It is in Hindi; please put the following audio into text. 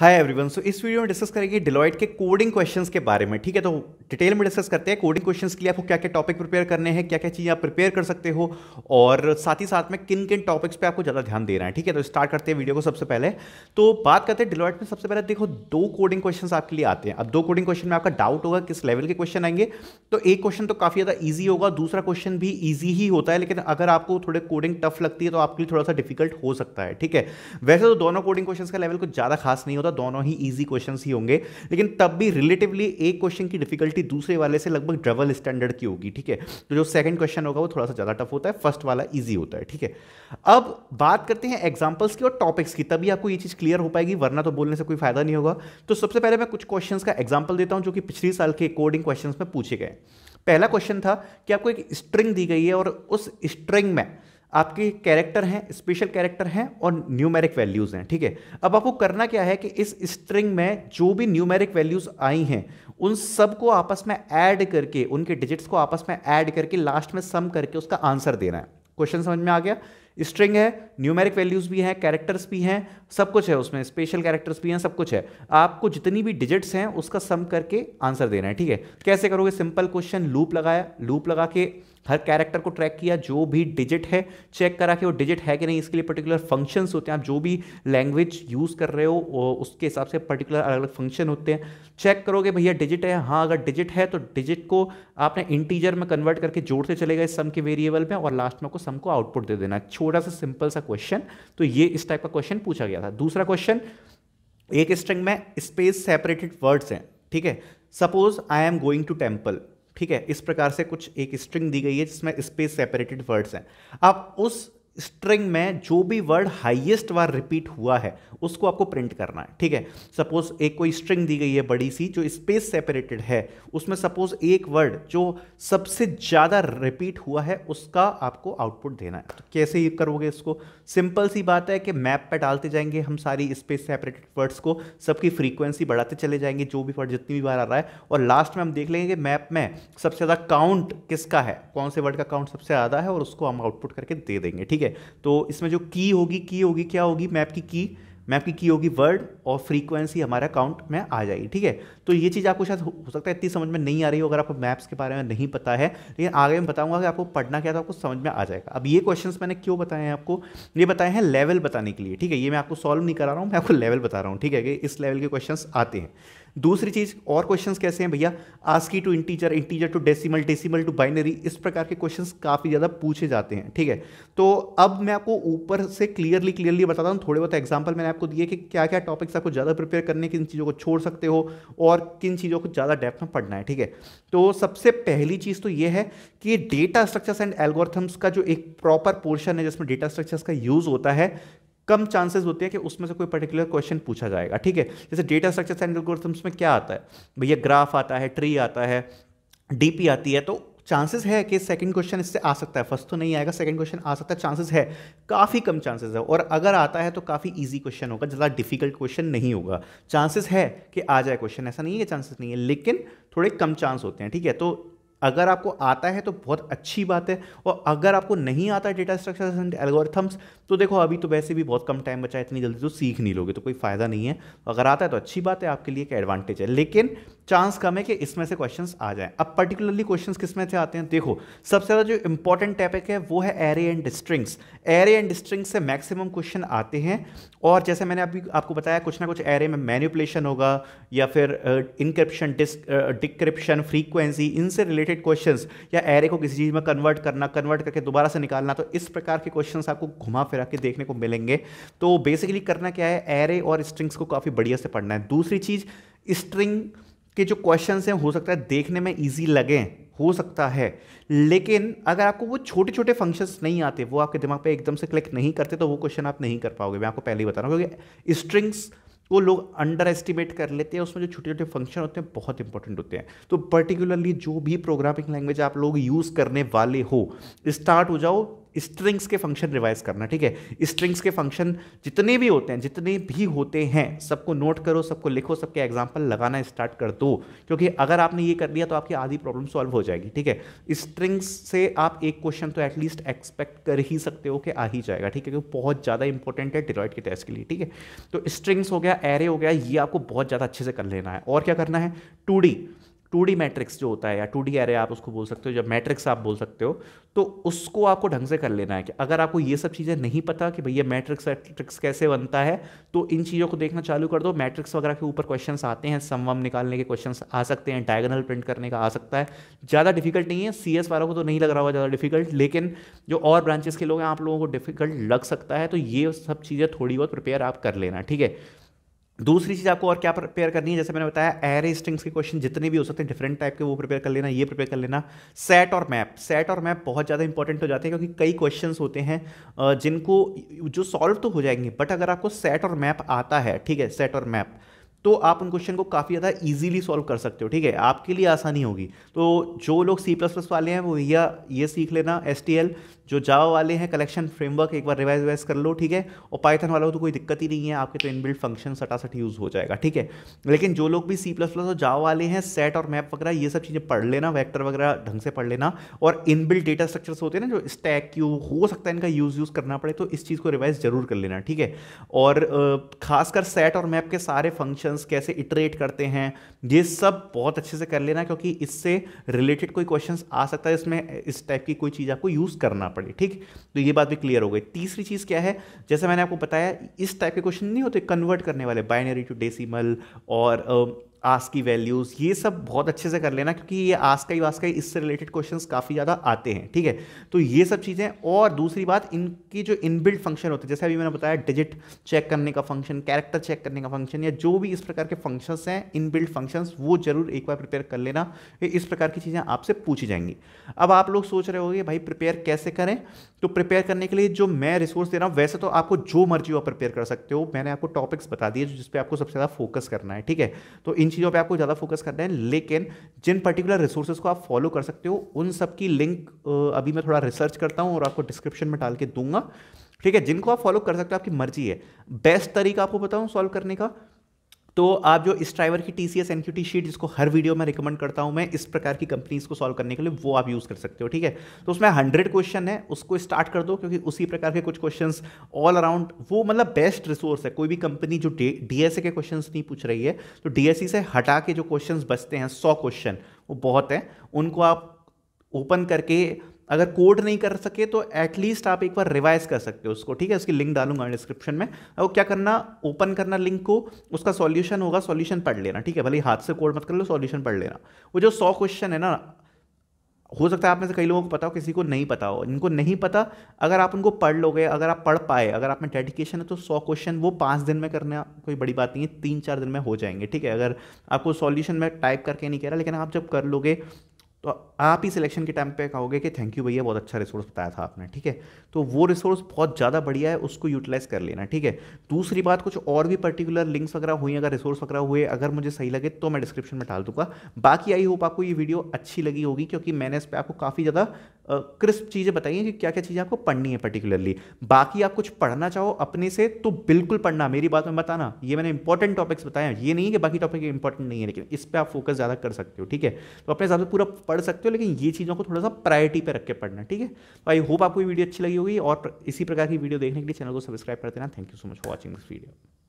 हाय एवरीवन सो इस वीडियो में डिस्कस करेंगे डिलॉइट के कोडिंग क्वेश्चंस के बारे में ठीक है तो डिटेल में डिस्कस करते हैं कोडिंग क्वेश्चंस के लिए आपको क्या क्या टॉपिक प्रिपेयर करने हैं क्या क्या चीज़ें आप प्रिपेयर कर सकते हो और साथ ही साथ में किन किन टॉपिक्स पे आपको ज़्यादा ध्यान दे रहा है ठीक है तो स्टार्ट करते हैं वीडियो को सबसे पहले तो बात करते हैं डिलॉइट में सबसे पहले देखो दो कोडिंग क्वेश्चन आपके लिए आते हैं अब दो कोडिंग क्वेश्चन में आपका डाउट होगा किस लेवल के क्वेश्चन आएंगे तो एक क्वेश्चन तो काफ़ी ज़्यादा ईजी होगा दूसरा क्वेश्चन भी ईजी ही होता है लेकिन अगर आपको थोड़े कोडिंग टफ लगती है तो आपके लिए थोड़ा सा डिफिकल्ट हो सकता है ठीक है वैसे तो दोनों कोडिंग क्वेश्चन का लेवल कुछ ज़्यादा खास नहीं होता होता तो दोनों ही ईजी क्वेश्चन ही होंगे लेकिन तब भी रिलेटिवली एक क्वेश्चन की डिफिकल्टी दूसरे वाले से लगभग डबल स्टैंडर्ड की होगी ठीक है तो जो सेकंड क्वेश्चन होगा वो थोड़ा सा ज़्यादा टफ होता है फर्स्ट वाला ईजी होता है ठीक है अब बात करते हैं एग्जाम्पल्स की और टॉपिक्स की तभी आपको ये चीज़ क्लियर हो पाएगी वरना तो बोलने से कोई फायदा नहीं होगा तो सबसे पहले मैं कुछ क्वेश्चन का एग्जाम्पल देता हूँ जो कि पिछले साल के कोडिंग क्वेश्चन में पूछे गए पहला क्वेश्चन था कि आपको एक स्ट्रिंग दी गई है और उस स्ट्रिंग में आपके कैरेक्टर हैं स्पेशल कैरेक्टर हैं और न्यूमेरिक वैल्यूज़ हैं ठीक है अब आपको करना क्या है कि इस स्ट्रिंग में जो भी न्यूमेरिक वैल्यूज़ आई हैं उन सब को आपस में ऐड करके उनके डिजिट्स को आपस में ऐड करके लास्ट में सम करके उसका आंसर देना है क्वेश्चन समझ में आ गया स्ट्रिंग है न्यूमेरिक वैल्यूज़ भी हैं कैरेक्टर्स भी हैं सब कुछ है उसमें स्पेशल कैरेक्टर्स भी हैं सब कुछ है आपको जितनी भी डिजिट्स हैं उसका सम करके आंसर देना है ठीक है कैसे करोगे सिंपल क्वेश्चन लूप लगाया लूप लगा के हर कैरेक्टर को ट्रैक किया जो भी डिजिट है चेक करा के वो डिजिट है कि नहीं इसके लिए पर्टिकुलर फंक्शंस होते हैं आप जो भी लैंग्वेज यूज़ कर रहे हो उसके हिसाब से पर्टिकुलर अलग अलग फंक्शन होते हैं चेक करोगे भैया डिजिट है हाँ अगर डिजिट है तो डिजिट को आपने इंटीजर में कन्वर्ट करके जोड़ते चले गए सम के वेरिएबल में और लास्ट में को सम को आउटपुट दे देना छोटे छोटा सा सिंपल सा क्वेश्चन तो ये इस टाइप का क्वेश्चन पूछा गया था दूसरा क्वेश्चन एक स्ट्रिंग में स्पेस सेपरेटेड वर्ड्स हैं ठीक है suppose I am going to temple ठीक है इस प्रकार से कुछ एक स्ट्रिंग दी गई है जिसमें स्पेस सेपरेटेड वर्ड्स हैं अब उस स्ट्रिंग में जो भी वर्ड हाईएस्ट बार रिपीट हुआ है उसको आपको प्रिंट करना है ठीक है सपोज एक कोई स्ट्रिंग दी गई है बड़ी सी जो स्पेस सेपरेटेड है उसमें सपोज एक वर्ड जो सबसे ज़्यादा रिपीट हुआ है उसका आपको आउटपुट देना है तो कैसे ये करोगे इसको सिंपल सी बात है कि मैप पर डालते जाएंगे हम सारी स्पेस सेपरेटेड वर्ड्स को सबकी फ्रीक्वेंसी बढ़ाते चले जाएंगे जो भी वर्ड जितनी भी बार आ रहा है और लास्ट में हम देख लेंगे कि मैप में सबसे ज़्यादा काउंट किसका है कौन से वर्ड का काउंट सबसे ज़्यादा है और उसको हम आउटपुट करके दे देंगे ठीक है है तो इसमें जो की होगी की होगी क्या होगी मैप की की मैप की की होगी वर्ड और फ्रीक्वेंसी हमारा अकाउंट में आ जाएगी ठीक है तो ये चीज़ आपको शायद हो सकता है इतनी समझ में नहीं आ रही हो अगर आपको मैप्स के बारे में नहीं पता है लेकिन आगे मैं बताऊंगा कि आपको पढ़ना क्या था तो आपको समझ में आ जाएगा अब ये क्वेश्चंस मैंने क्यों बताए हैं आपको ये बताए हैं लेवल बताने के लिए ठीक है ये मैं आपको सॉल्व नहीं करा रहा हूँ मैं आपको लेवल बता रहा हूँ ठीक है कि इस लेवल के क्वेश्चन आते हैं दूसरी चीज़ और क्वेश्चन कैसे हैं भैया ASCII to integer integer to decimal decimal to binary इस प्रकार के क्वेश्चन काफ़ी ज़्यादा पूछे जाते हैं ठीक है तो अब मैं आपको ऊपर से क्लियरली क्लियरली बताता हूँ थोड़े बहुत एग्जाम्पल मैंने आपको दिए कि क्या क्या टॉपिक्स आपको ज़्यादा प्रिपेयर करने किन चीज़ों को छोड़ सकते हो और किन चीज़ों को ज़्यादा डेप्थ में पढ़ना है ठीक है तो सबसे पहली चीज़ तो यह है कि डेटा स्ट्रक्चर्स एंड एल्गोरिथम्स का जो एक प्रॉपर पोर्शन है जिसमें डेटा स्ट्रक्चर्स का यूज़ होता है कम चांसेस होते हैं कि उसमें से कोई पर्टिकुलर क्वेश्चन पूछा जाएगा ठीक है जैसे डेटा स्ट्रक्चर एंड एल्गोरिथम्स में क्या आता है भैया ग्राफ आता है ट्री आता है डीपी आती है तो चांसेस है कि सेकंड क्वेश्चन इससे आ सकता है फर्स्ट तो नहीं आएगा सेकंड क्वेश्चन आ सकता है चांसेस है काफ़ी कम चांसेस है और अगर आता है तो काफ़ी इजी क्वेश्चन होगा ज़्यादा डिफिकल्ट क्वेश्चन नहीं होगा चांसेस है कि आ जाए क्वेश्चन ऐसा नहीं है चांसेस नहीं है लेकिन थोड़े कम चांस होते हैं ठीक है तो अगर आपको आता है तो बहुत अच्छी बात है और अगर आपको नहीं आता डेटा स्ट्रक्चर एंड एल्गोरिथम्स तो देखो अभी तो वैसे भी बहुत कम टाइम बचा है इतनी जल्दी तो सीख नहीं लोगे तो कोई फ़ायदा नहीं है अगर आता है तो अच्छी बात है आपके लिए एक एडवांटेज है लेकिन चांस कम है कि इसमें से क्वेश्चन आ जाएं अब पर्टिकुलरली क्वेश्चन किसमें से आते हैं देखो सबसे ज़्यादा जो इंपॉर्टेंट टॉपिक है वो है array and strings array and strings से मैक्सिमम क्वेश्चन आते हैं और जैसे मैंने अभी आपको बताया कुछ ना कुछ एरे में मैन्युपुलेशन होगा या फिर इंक्रिप्शन डिक्रिप्शन फ्रीक्वेंसी इनसे रिलेटेड क्वेश्चन या एरे को किसी चीज़ में कन्वर्ट करना कन्वर्ट करके दोबारा से निकालना तो इस प्रकार के क्वेश्चन आपको घुमा फिर फिर आके देखने को मिलेंगे तो बेसिकली करना क्या है एरे और स्ट्रिंग्स को काफ़ी बढ़िया से पढ़ना है दूसरी चीज़ स्ट्रिंग के जो क्वेश्चन हैं हो सकता है देखने में ईजी लगें हो सकता है लेकिन अगर आपको वो छोटे छोटे फंक्शंस नहीं आते वो आपके दिमाग पे एकदम से क्लिक नहीं करते तो वो क्वेश्चन आप नहीं कर पाओगे मैं आपको पहले ही बता रहा हूँ क्योंकि स्ट्रिंग्स को लोग अंडर एस्टिमेट कर लेते हैं उसमें जो छोटे छोटे फंक्शन होते हैं बहुत इंपॉर्टेंट होते हैं तो पर्टिकुलरली जो भी प्रोग्रामिंग लैंग्वेज आप लोग यूज़ करने वाले हो स्टार्ट हो जाओ स्ट्रिंग्स के फंक्शन रिवाइज करना ठीक है स्ट्रिंग्स के फंक्शन जितने भी होते हैं जितने भी होते हैं सबको नोट करो सबको लिखो सबके एग्जाम्पल लगाना स्टार्ट कर दो क्योंकि अगर आपने ये कर लिया तो आपकी आधी प्रॉब्लम सॉल्व हो जाएगी ठीक है स्ट्रिंग्स से आप एक क्वेश्चन तो एटलीस्ट एक्सपेक्ट कर ही सकते हो कि आ ही जाएगा ठीक है क्योंकि बहुत ज़्यादा इंपॉर्टेंट है डिलॉइट के टेस्ट के लिए ठीक है तो स्ट्रिंग्स हो गया एरे हो गया ये आपको बहुत ज़्यादा अच्छे से कर लेना है और क्या करना है टू टू डी मैट्रिक्स जो होता है या टू डी एरे आप उसको बोल सकते हो जब मैट्रिक्स आप बोल सकते हो तो उसको आपको ढंग से कर लेना है कि अगर आपको ये सब चीज़ें नहीं पता कि भैया मैट्रिक्स मैट्रिक्स कैसे बनता है तो इन चीज़ों को देखना चालू कर दो मैट्रिक्स वगैरह के ऊपर क्वेश्चन आते हैं समवम निकालने के क्वेश्चन आ सकते हैं डायगनल प्रिंट करने का आ सकता है ज़्यादा डिफिकल्ट नहीं है सी एस वालों को तो नहीं लग रहा होगा ज़्यादा डिफिकल्ट लेकिन जो और ब्रांचेस के लोग हैं आप लोगों को डिफिकल्ट लग सकता है तो ये सब चीज़ें थोड़ी बहुत प्रिपेयर आप कर लेना ठीक है दूसरी चीज़ आपको और क्या प्रिपेयर करनी है जैसे मैंने बताया एरे स्ट्रिंग्स के क्वेश्चन जितने भी हो सकते हैं डिफरेंट टाइप के वो प्रिपेयर कर लेना ये प्रिपेयर कर लेना सेट और मैप सेट और मैप बहुत ज़्यादा इंपॉर्टेंट हो जाते हैं क्योंकि कई क्वेश्चन होते हैं जिनको जो सॉल्व तो हो जाएंगे बट अगर आपको सेट और मैप आता है ठीक है सेट और मैप तो आप उन क्वेश्चन को काफ़ी ज़्यादा ईजिली सॉल्व कर सकते हो ठीक है आपके लिए आसानी होगी तो जो लोग सी प्लस प्लस वाले हैं वो भैया ये सीख लेना एस टी एल जो जावा वाले हैं कलेक्शन फ्रेमवर्क एक बार रिवाइज वाइज कर लो ठीक है और पाइथन वालों को तो कोई दिक्कत ही नहीं है आपके तो इनबिल्ड फंक्शन सटासट यूज़ हो जाएगा ठीक है लेकिन जो लोग भी सी प्लस प्लस और जावा वाले हैं सेट और मैप वगैरह ये सब चीज़ें पढ़ लेना वैक्टर वगैरह ढंग से पढ़ लेना और इनबिल्ड डेटा स्ट्रक्चर्स होते हैं ना जो स्टैक क्यू हो सकता है इनका यूज़ यूज़ करना पड़े तो इस चीज़ को रिवाइज जरूर कर लेना ठीक है और खासकर सेट और मैप के सारे फंक्शन क्वेश्चंस कैसे इटरेट करते हैं ये सब बहुत अच्छे से कर लेना क्योंकि इससे रिलेटेड कोई क्वेश्चंस आ सकता है इसमें इस टाइप की कोई चीज़ आपको यूज़ करना पड़े ठीक तो ये बात भी क्लियर हो गई तीसरी चीज़ क्या है जैसे मैंने आपको बताया इस टाइप के क्वेश्चन नहीं होते कन्वर्ट करने वाले बाइनरी टू डेसीमल और आस की वैल्यूज़ ये सब बहुत अच्छे से कर लेना क्योंकि ये आस का ही वास का इससे रिलेटेड क्वेश्चंस काफ़ी ज़्यादा आते हैं ठीक है तो ये सब चीज़ें और दूसरी बात इनकी जो इनबिल्ट फंक्शन होते हैं जैसे अभी मैंने बताया डिजिट चेक करने का फंक्शन कैरेक्टर चेक करने का फंक्शन या जो भी इस प्रकार के फंक्शंस हैं इनबिल्ट फंक्शंस वो जरूर एक बार प्रिपेयर कर लेना इस प्रकार की चीज़ें आपसे पूछी जाएंगी अब आप लोग सोच रहे होगे भाई प्रिपेयर कैसे करें तो प्रिपेयर करने के लिए जो मैं रिसोर्स दे रहा हूँ वैसे तो आपको जो मर्जी हो प्रिपेयर कर सकते हो मैंने आपको टॉपिक्स बता दिए जिस पर आपको सबसे ज़्यादा फोकस करना है ठीक है तो इन चीज़ों पे आपको ज़्यादा फोकस करना है लेकिन जिन पर्टिकुलर रिसोर्सेज को आप फॉलो कर सकते हो उन सब की लिंक अभी मैं थोड़ा रिसर्च करता हूँ और आपको डिस्क्रिप्शन में डाल के दूंगा ठीक है जिनको आप फॉलो कर सकते हो आपकी मर्जी है बेस्ट तरीका आपको बताऊँ सॉल्व करने का तो आप जो इस ड्राइवर की T C S NQT sheet जिसको हर वीडियो में रिकमेंड करता हूँ मैं इस प्रकार की कंपनीज को सॉल्व करने के लिए वो आप यूज़ कर सकते हो ठीक है तो उसमें हंड्रेड क्वेश्चन है उसको स्टार्ट कर दो क्योंकि उसी प्रकार के कुछ क्वेश्चन ऑल अराउंड वो मतलब बेस्ट रिसोर्स है कोई भी कंपनी जो डी के क्वेश्चन नहीं पूछ रही है तो डी से हटा के जो क्वेश्चन बचते हैं सौ क्वेश्चन वो बहुत हैं उनको आप ओपन करके अगर कोड नहीं कर सके तो एटलीस्ट आप एक बार रिवाइज कर सकते हो उसको ठीक है उसकी लिंक डालूंगा डिस्क्रिप्शन में और क्या करना ओपन करना लिंक को उसका सॉल्यूशन होगा सॉल्यूशन पढ़ लेना ठीक है भले हाथ से कोड मत कर लो सॉल्यूशन पढ़ लेना वो जो सौ क्वेश्चन है ना हो सकता है आप में से कई लोगों को पता हो किसी को नहीं पता हो इनको नहीं पता अगर आप उनको पढ़ लोगे अगर आप पढ़ पाए अगर आप में डेडिकेशन है तो सौ क्वेश्चन वो पाँच दिन में करना कोई बड़ी बात नहीं है तीन चार दिन में हो जाएंगे ठीक है अगर आपको सॉल्यूशन में टाइप करके नहीं कह रहा लेकिन आप जब कर लोगे तो आप ही सिलेक्शन के टाइम पे कहोगे कि थैंक यू भैया बहुत अच्छा रिसोर्स बताया था आपने ठीक है तो वो रिसोर्स बहुत ज़्यादा बढ़िया है उसको यूटिलाइज़ कर लेना ठीक है दूसरी बात कुछ और भी पर्टिकुलर लिंक्स वगैरह हुई अगर रिसोर्स वगैरह हुए अगर मुझे सही लगे तो मैं डिस्क्रिप्शन में डाल दूंगा बाकी आई होप आपको ये वीडियो अच्छी लगी होगी क्योंकि मैंने इस पर आपको काफ़ी ज़्यादा क्रिस्प चीज़ें बताई हैं कि क्या क्या चीज़ें आपको पढ़नी है पर्टिकुलरली बाकी आप कुछ पढ़ना चाहो अपने से तो बिल्कुल पढ़ना मेरी बात में बताना ये मैंने इंपॉर्टेंट टॉपिक्स बताए हैं ये नहीं है कि बाकी टॉपिक इंपॉर्टेंट नहीं है लेकिन इस पर आप फोकस ज़्यादा कर सकते हो ठीक है तो अपने हिसाब से पूरा पढ़ सकते हो लेकिन ये चीज़ों को थोड़ा सा प्रायोरिटी पर रख के पढ़ना ठीक है तो आई होप आपको वीडियो अच्छी लगी होगी और इसी प्रकार की वीडियो देखने के लिए चैनल को सब्सक्राइब कर देना thank you so much for watching this video